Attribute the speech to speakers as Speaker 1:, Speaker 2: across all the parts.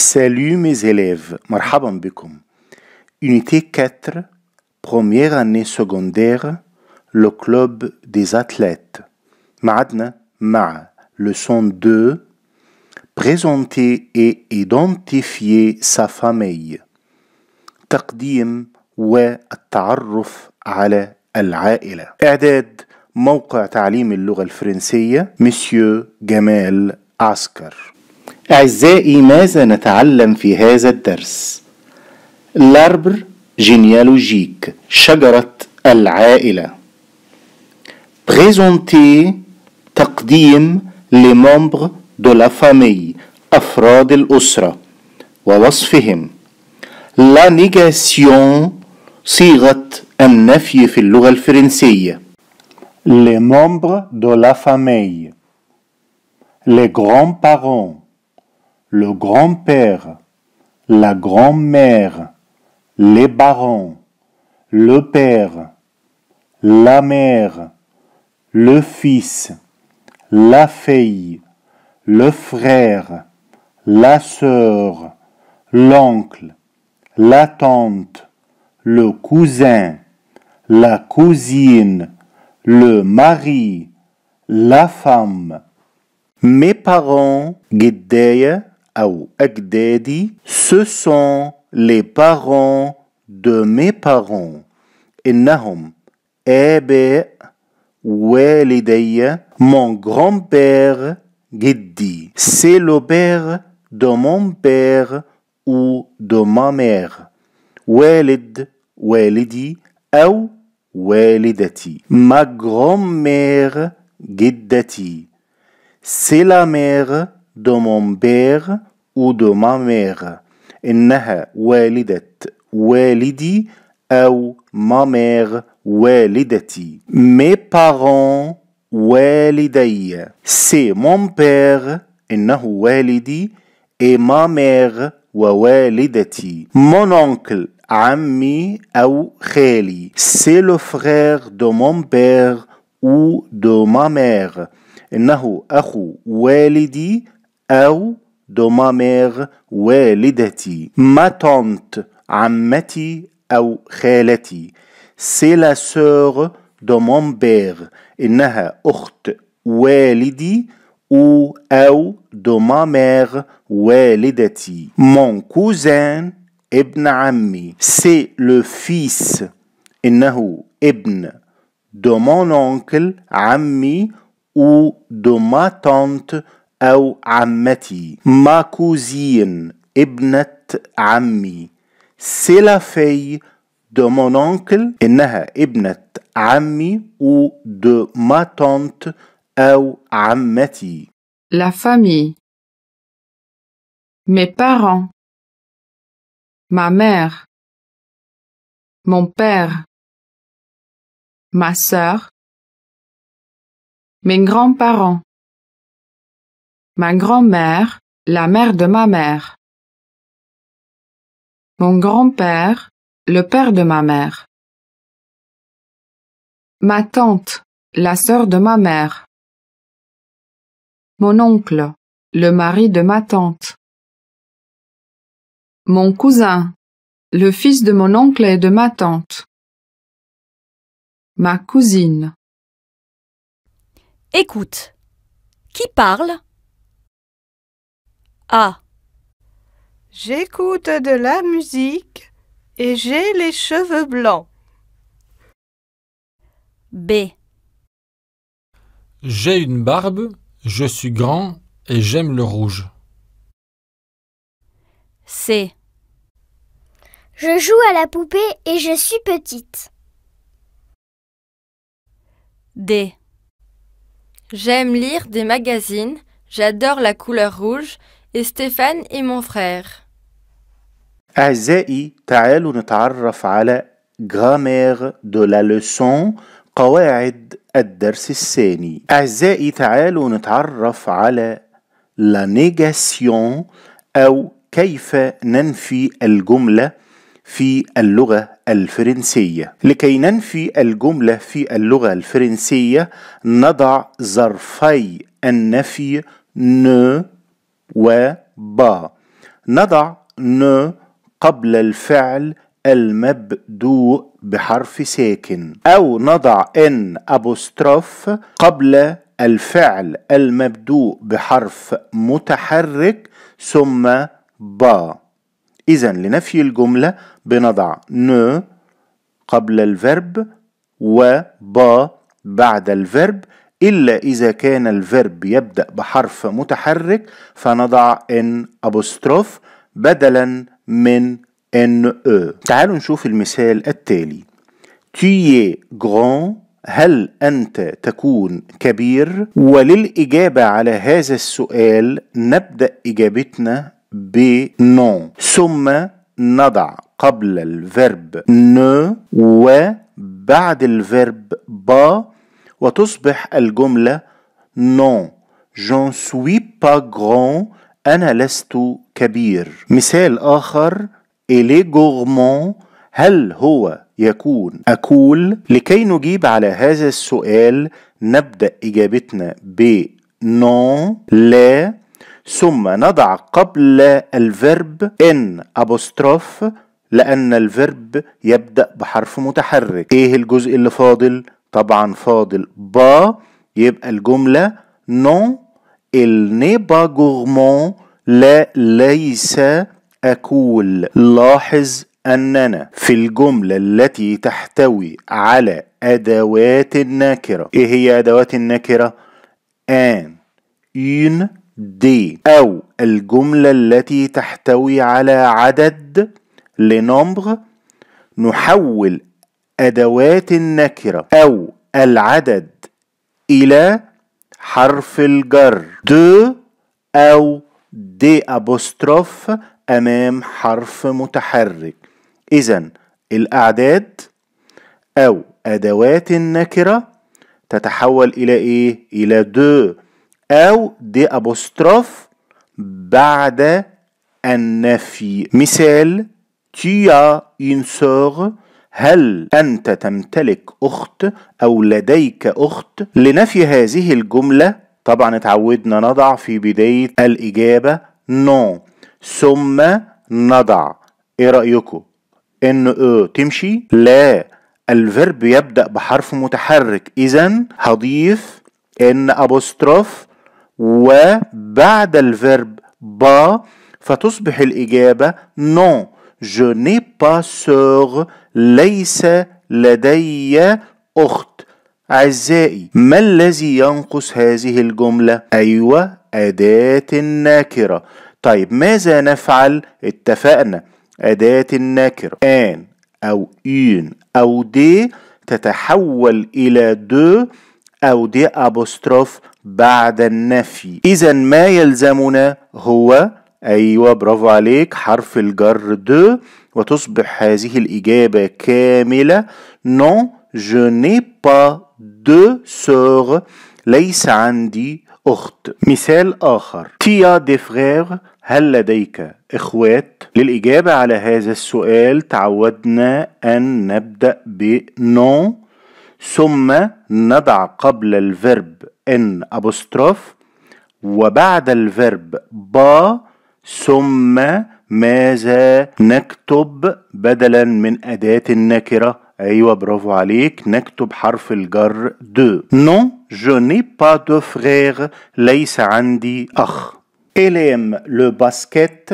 Speaker 1: Salut mes élèves, marhaban bikum. Unité 4, première année secondaire, le club des athlètes. Ma'adna ma, leçon 2, présenter et identifier sa famille. تقديم والتعرف على العائلة. إعداد موقع تعليم اللغة الفرنسية monsieur جمال عسكر. أعزائي ماذا نتعلم في هذا الدرس؟ لاربر جينيالوجيك شجرة العائلة بريزونتي تقديم لي دو لا فامي أفراد الأسرة ووصفهم لا نيجاسيون صيغة النفي في اللغة الفرنسية لي دو لا فامي لي غران بارون le grand-père, la grand-mère, les barons, le père, la mère, le fils, la fille, le frère, la sœur, l'oncle, la tante, le cousin, la cousine, le mari, la femme. Mes parents ou agdadi ce sont les parents de mes parents. Innahum, Ebe, Welideya, mon grand-père Giddi. C'est le père de mon père ou de ma mère. Welid, Welidi, ou Ma grand-mère Giddati. C'est la mère de mon père ou de ma mère إنها والدة والدي أو ma mère والدتي mes parents والدي c'est mon père إنه والدي et ma mère ووالدتي mon oncle عمي أو خالي c'est le frère de mon père ou de ma mère إنه أخو والدي أو دو ما مير والدتي ما تونت عمتي أو خالتي سي لا سور دو مون بير إنها أخت والدي أو أو دو ما مير والدتي مون cousin ابن عمي سي لو فيس إنه ابن دو mon oncle عمي أو دو ما tante Ma ma cousine ابنة عمي C'est la fille de mon oncle إنها ابنة ou de ma tante أو عمتي
Speaker 2: La famille Mes parents Ma mère Mon père Ma sœur Mes grands-parents Ma grand-mère, la mère de ma mère. Mon grand-père, le père de ma mère. Ma tante, la sœur de ma mère. Mon oncle, le mari de ma tante. Mon cousin, le fils de mon oncle et de ma tante. Ma cousine. Écoute. Qui parle a. J'écoute de la musique et j'ai les cheveux blancs. B. J'ai une barbe, je suis grand et j'aime le rouge. C. Je joue à la poupée et je suis petite. D. J'aime lire des magazines, j'adore la couleur rouge استيفان اي مون فرير
Speaker 1: أعزائي تعالوا نتعرف على غامير دو لا لوسون قواعد الدرس الثاني أعزائي تعالوا نتعرف على لا نيجاسيون أو كيف ننفي الجملة في اللغة الفرنسية لكي ننفي الجملة في اللغة الفرنسية نضع ظرفي النفي ن وبا نضع ن قبل الفعل المبدوء بحرف ساكن أو نضع إن أبوستروف قبل الفعل المبدوء بحرف متحرك ثم با إذا لنفي الجملة بنضع ن قبل الفرب وبا بعد الفرب إلا إذا كان الفيرب يبدأ بحرف متحرك فنضع إن أبوستروف بدلا من إن أو e. تعالوا نشوف المثال التالي tu grand هل أنت تكون كبير؟ وللإجابة على هذا السؤال نبدأ إجابتنا بنون ثم نضع قبل الفيرب نو وبعد الفيرب با وتصبح الجملة non j'en suis pas grand أنا لست كبير مثال آخر إلي gourmand هل هو يكون أكول لكي نجيب على هذا السؤال نبدأ إجابتنا ب non لا ثم نضع قبل الفيرب ان أبوستروف لأن الفيرب يبدأ بحرف متحرك إيه الجزء اللي فاضل؟ طبعا فاضل با يبقى الجملة نو il n'est pas gourmand لا ليس أكول لاحظ أننا في الجملة التي تحتوي على أدوات النكرة إيه هي أدوات النكرة؟ أن une دي أو الجملة التي تحتوي على عدد لنمبر نحول أدوات النكرة أو العدد إلى حرف الجر دو أو دي أبوستروف أمام حرف متحرك إذا الأعداد أو أدوات النكرة تتحول إلى إيه؟ إلى دو أو دي أبوستروف بعد النفي مثال تيا إنسوغ هل أنت تمتلك أخت أو لديك أخت لنفي هذه الجملة طبعا اتعودنا نضع في بداية الإجابة نو ثم نضع ايه رأيكم ان اه تمشي لا الفيرب يبدأ بحرف متحرك إذا هضيف ان أبوستروف وبعد الفيرب با فتصبح الإجابة نو no. Je n'ai pas sœur. ليس لدي أخت. أعزائي ما الذي ينقص هذه الجملة؟ أيوة أداة ناكرة طيب ماذا نفعل؟ اتفقنا أداة ناكرة آن أو إين أو دي تتحول إلى دو أو دي أبوستروف بعد النفي إذا ما يلزمنا هو أيوة برافو عليك حرف الجر دو وتصبح هذه الإجابة كاملة non je n'ai pas de sœur ليس عندي أخت مثال آخر تيا دي فرير هل لديك إخوات؟ للإجابة على هذا السؤال تعودنا أن نبدأ ب non ثم نضع قبل الفيرب ان أبوستروف وبعد الفيرب با ثم ماذا نكتب بدلا من أداة النكرة أيوة برافو عليك نكتب حرف الجر دو نو جو ني با دو فغير ليس عندي أخ إليم لو باسكيت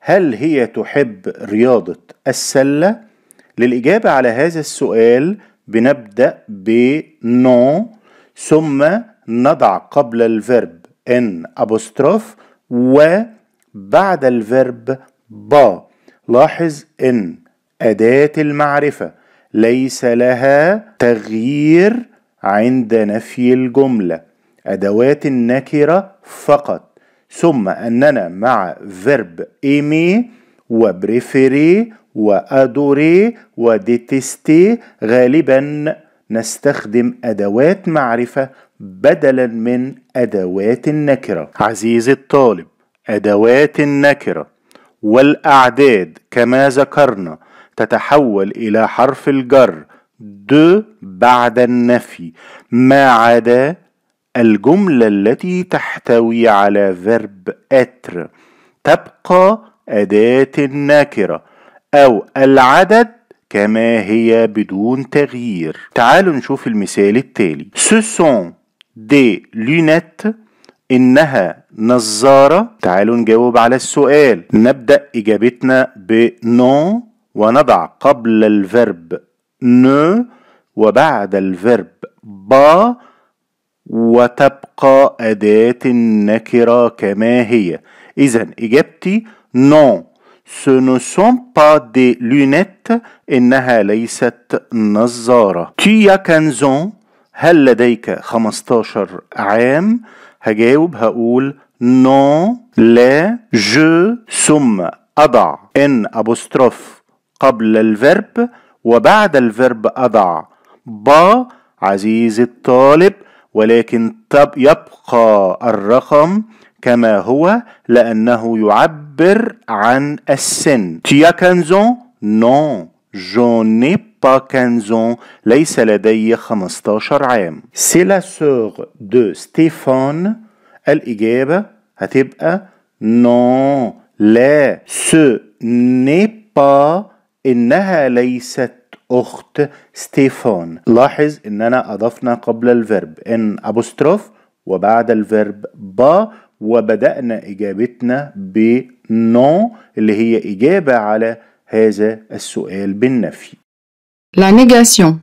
Speaker 1: هل هي تحب رياضة السلة؟ للإجابة على هذا السؤال بنبدأ ب نو ثم نضع قبل الفيرب ان أبوستروف و بعد الفيرب با لاحظ ان أداة المعرفة ليس لها تغيير عند نفي الجملة أدوات النكرة فقط ثم أننا مع فيرب إيمي وبريفيري وأدوري وديتستي غالبا نستخدم أدوات معرفة بدلا من أدوات النكرة عزيزي الطالب أدوات النكرة والأعداد كما ذكرنا تتحول إلى حرف الجر د بعد النفي ما عدا الجملة التي تحتوي على فيرب أتر تبقى أداة النكرة أو العدد كما هي بدون تغيير تعالوا نشوف المثال التالي Ce sont des lunettes إنها نظارة تعالوا نجاوب على السؤال نبدأ إجابتنا بنو ونضع قبل الفرب نو وبعد الفرب با وتبقى أداة النكرة كما هي إذا إجابتي نو Ce ne sont pas des lunettes إنها ليست نظارة Tu as 15 هل لديك 15 عام؟ هجاوب هقول نو لا جو ثم أضع إن أبوستروف قبل الفيرب وبعد الفيرب أضع با عزيزي الطالب ولكن تب يبقى الرقم كما هو لأنه يعبر عن السن. تيا كانزون نو J'en ai pas 15 ليس لدي 15 عام C'est la sœur de Stéphane الإجابة هتبقى نو لا سو ني با إنها ليست أخت ستيفان لاحظ إن أنا أضفنا قبل الفيرب إن أبوستروف وبعد الفيرب با وبدأنا إجابتنا بنو اللي هي إجابة على La
Speaker 2: négation.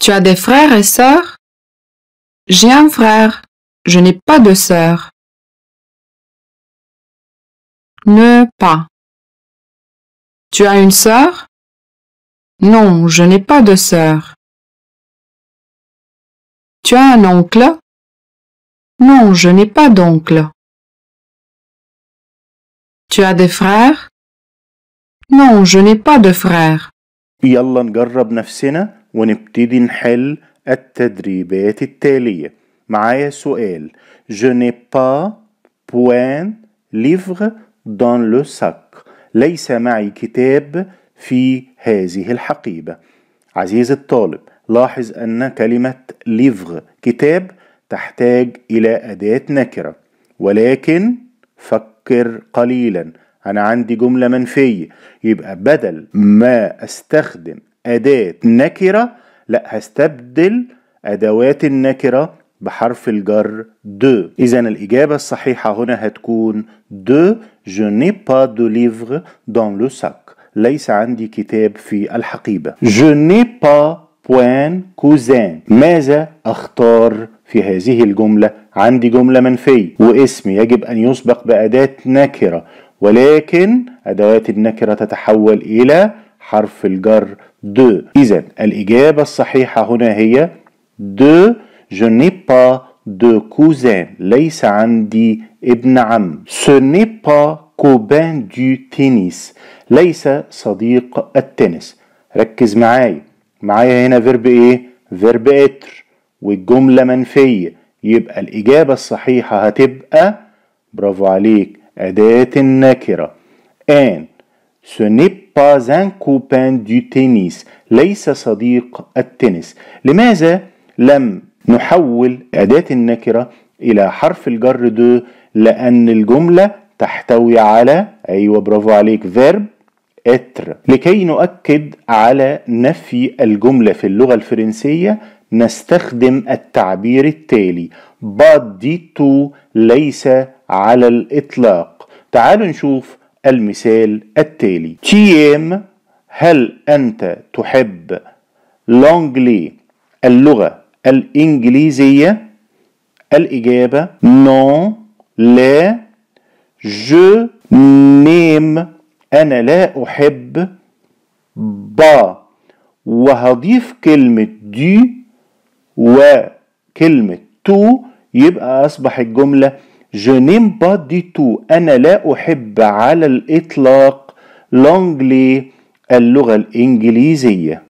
Speaker 2: Tu as des frères et sœurs J'ai un frère. Je n'ai pas de sœur. Ne pas. Tu as une sœur Non, je n'ai pas de sœur. Tu as un oncle Non, je n'ai pas d'oncle. Tu as des frères Non, je n'ai pas de frère.
Speaker 1: يلا نجرب نفسنا ونبتدي نحل التدريبات التالية. معايا سؤال. Je n'ai pas point livre dans le sac. ليس معي كتاب في هذه الحقيبة. عزيزي الطالب، لاحظ أن كلمة livre كتاب تحتاج إلى أداة نكرة، ولكن فكر قليلاً. انا عندي جملة منفية يبقى بدل ما استخدم اداة نكرة لا هستبدل ادوات النكرة بحرف الجر دو اذا الاجابة الصحيحة هنا هتكون دو je n'ai pas de livre dans le sac ليس عندي كتاب في الحقيبة je n'ai pas بوان كوزان ماذا اختار في هذه الجملة عندي جملة منفية واسم يجب ان يسبق بأداة نكرة ولكن أدوات النكرة تتحول إلى حرف الجر دو إذا الإجابة الصحيحة هنا هي دو je n'ai pas de cousin ليس عندي ابن عم ce n'est pas copain du tennis ليس صديق التنس ركز معايا معايا هنا فيرب ايه فيرب اتر والجملة منفية يبقى الإجابة الصحيحة هتبقى برافو عليك أداة النكرة أن Ce n'est pas un copain du ليس صديق التنس لماذا لم نحول أداة النكرة إلى حرف الجر دو لأن الجملة تحتوي على أيوة برافو عليك فيرب اتر لكي نؤكد على نفي الجملة في اللغة الفرنسية نستخدم التعبير التالي باديتو ليس على الإطلاق تعالوا نشوف المثال التالي تيام هل أنت تحب لونجلي اللغة الإنجليزية الإجابة نون لا جو نيم أنا لا أحب با وهضيف كلمة دي وكلمة تو يبقى أصبح الجملة Je n'aime pas du tout أنا لا أحب على الإطلاق لونجلي اللغة الإنجليزية